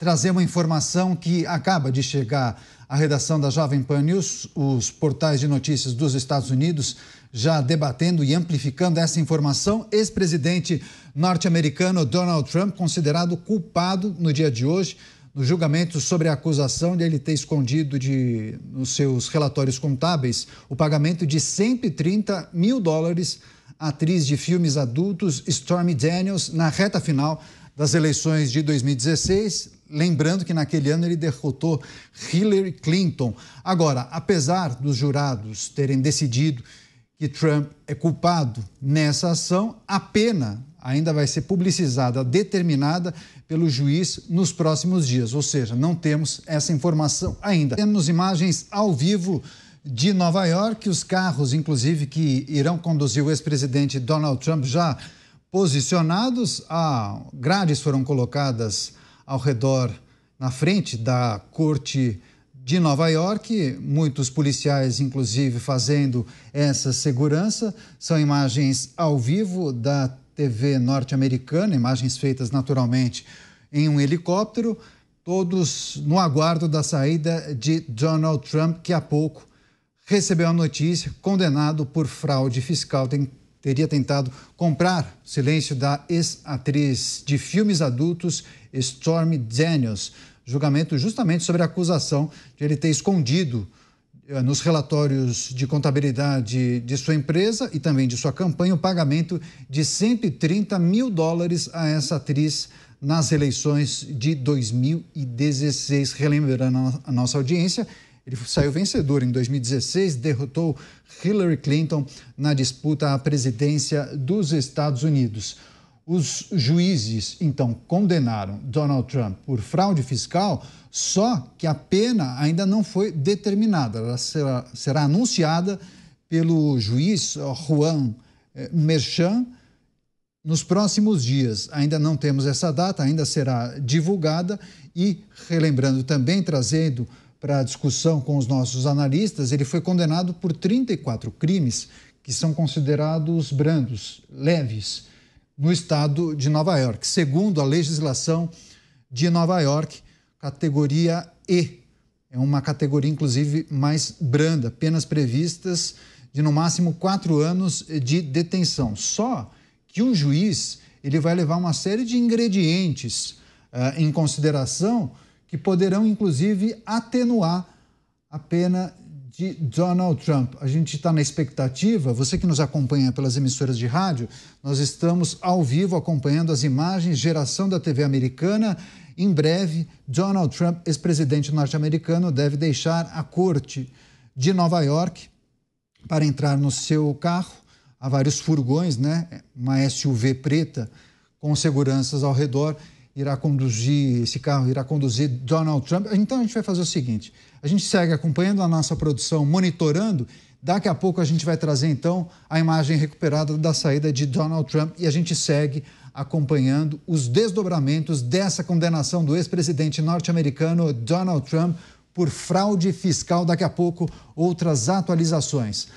trazer uma informação que acaba de chegar à redação da Jovem Pan News, os portais de notícias dos Estados Unidos já debatendo e amplificando essa informação. Ex-presidente norte-americano Donald Trump, considerado culpado no dia de hoje no julgamento sobre a acusação de ele ter escondido de, nos seus relatórios contábeis o pagamento de 130 mil dólares à atriz de filmes adultos Stormy Daniels na reta final das eleições de 2016. Lembrando que naquele ano ele derrotou Hillary Clinton. Agora, apesar dos jurados terem decidido que Trump é culpado nessa ação, a pena ainda vai ser publicizada, determinada pelo juiz nos próximos dias. Ou seja, não temos essa informação ainda. Temos imagens ao vivo de Nova York, os carros, inclusive, que irão conduzir o ex-presidente Donald Trump já posicionados. Ah, grades foram colocadas ao redor, na frente da corte de Nova York, muitos policiais, inclusive, fazendo essa segurança. São imagens ao vivo da TV norte-americana, imagens feitas naturalmente em um helicóptero, todos no aguardo da saída de Donald Trump, que há pouco recebeu a notícia, condenado por fraude fiscal. Tem teria tentado comprar silêncio da ex-atriz de filmes adultos Stormy Daniels. Julgamento justamente sobre a acusação de ele ter escondido eh, nos relatórios de contabilidade de sua empresa e também de sua campanha o pagamento de 130 mil dólares a essa atriz nas eleições de 2016. Relembrando a nossa audiência, ele saiu vencedor em 2016, derrotou Hillary Clinton na disputa à presidência dos Estados Unidos. Os juízes então condenaram Donald Trump por fraude fiscal, só que a pena ainda não foi determinada. Ela será, será anunciada pelo juiz Juan eh, Merchan nos próximos dias. Ainda não temos essa data, ainda será divulgada. E relembrando também, trazendo para discussão com os nossos analistas, ele foi condenado por 34 crimes que são considerados brandos, leves, no estado de Nova York, segundo a legislação de Nova York, categoria E. É uma categoria, inclusive, mais branda, penas previstas de no máximo quatro anos de detenção. Só que o juiz ele vai levar uma série de ingredientes uh, em consideração que poderão inclusive atenuar a pena de Donald Trump. A gente está na expectativa, você que nos acompanha pelas emissoras de rádio, nós estamos ao vivo acompanhando as imagens, geração da TV americana. Em breve, Donald Trump, ex-presidente norte-americano, deve deixar a corte de Nova York para entrar no seu carro. Há vários furgões, né? Uma SUV preta com seguranças ao redor irá conduzir, esse carro irá conduzir Donald Trump. Então a gente vai fazer o seguinte: a gente segue acompanhando a nossa produção, monitorando. Daqui a pouco a gente vai trazer então a imagem recuperada da saída de Donald Trump e a gente segue acompanhando os desdobramentos dessa condenação do ex-presidente norte-americano Donald Trump por fraude fiscal. Daqui a pouco, outras atualizações.